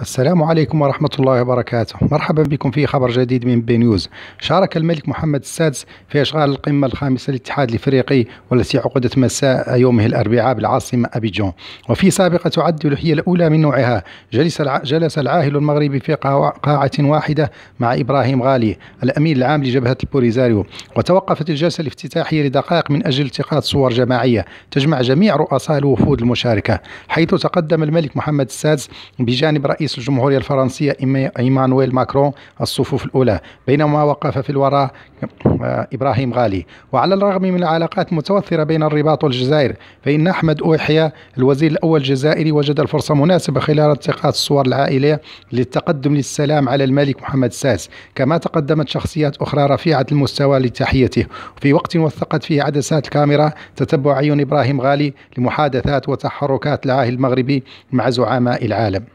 السلام عليكم ورحمة الله وبركاته مرحبا بكم في خبر جديد من بي نيوز شارك الملك محمد السادس في إشغال القمة الخامسة للاتحاد الإفريقي والتي عقدت مساء يومه الأربعاء بالعاصمة أبيجون وفي سابقة تعد هي الأولى من نوعها جلس جلس العاهل المغربي في قاعة واحدة مع إبراهيم غالي الأمين العام لجبهة البوليزاريو وتوقفت الجلسة الافتتاحية لدقائق من أجل التقاط صور جماعية تجمع جميع رؤساء الوفود المشاركة حيث تقدم الملك محمد السادس بجانب رئيس رئيس الجمهورية الفرنسية إيمانويل ماكرون الصفوف الأولى بينما وقف في الوراء آه، إبراهيم غالي وعلى الرغم من العلاقات المتوثرة بين الرباط والجزائر فإن أحمد أوحيا الوزير الأول الجزائري وجد الفرصة مناسبة خلال التقاط الصور العائلية للتقدم للسلام على الملك محمد السادس كما تقدمت شخصيات أخرى رفيعة المستوى لتحيته في وقت وثقت فيه عدسات الكاميرا تتبع عيون إبراهيم غالي لمحادثات وتحركات العاهل المغربي مع زعماء العالم